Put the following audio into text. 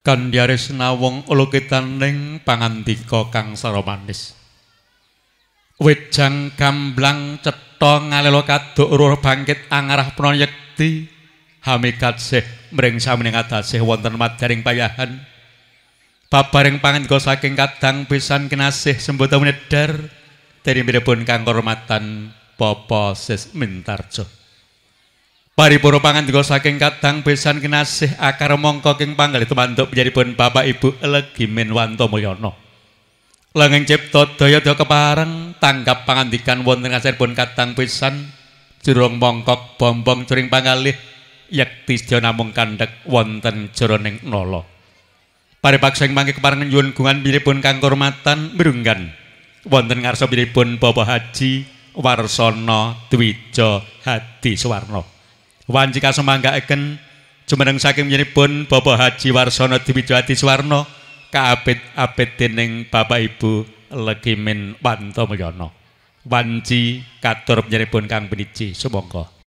Kandiaris nawong ulukitaning pangandika kang sarwa manis. Wejang gamblang cetha ngalelo kaduk ruruh bangkit arah puna yekti. Hamikatseh mring samining adasih wonten madharing payahan. Babaring pangandika saking kadang pisan kinasih sembuta menedar. Dari mirepun kang kehormatan Bapak Sis Mintarjo. Paripurna juga saking kadang besan kinasih akar mongko king untuk menjadi pun Bapak Ibu Legimin Wanto Mulyono. Lengeng cipta daya-daya kepareng tanggap pangandikan wonten pun katang besan jurung mongkok bombong curing panggalih yekti sedya namung kandhek wonten jroning nala. Paripaksa ing mangke kepareng kungan gungan pun kang kurmatan mirunggan wonten ngarsa pun bobo Haji Warsono Dwija Hadi Suwarno. wanci kasemanggaaken jumeneng saking menyenipun Bapak Haji Warsono Dwijati Suwarno kaapit-apit dening Bapak Ibu Legimin Pantomyono wanci katur menyenipun Kang Benici sumangga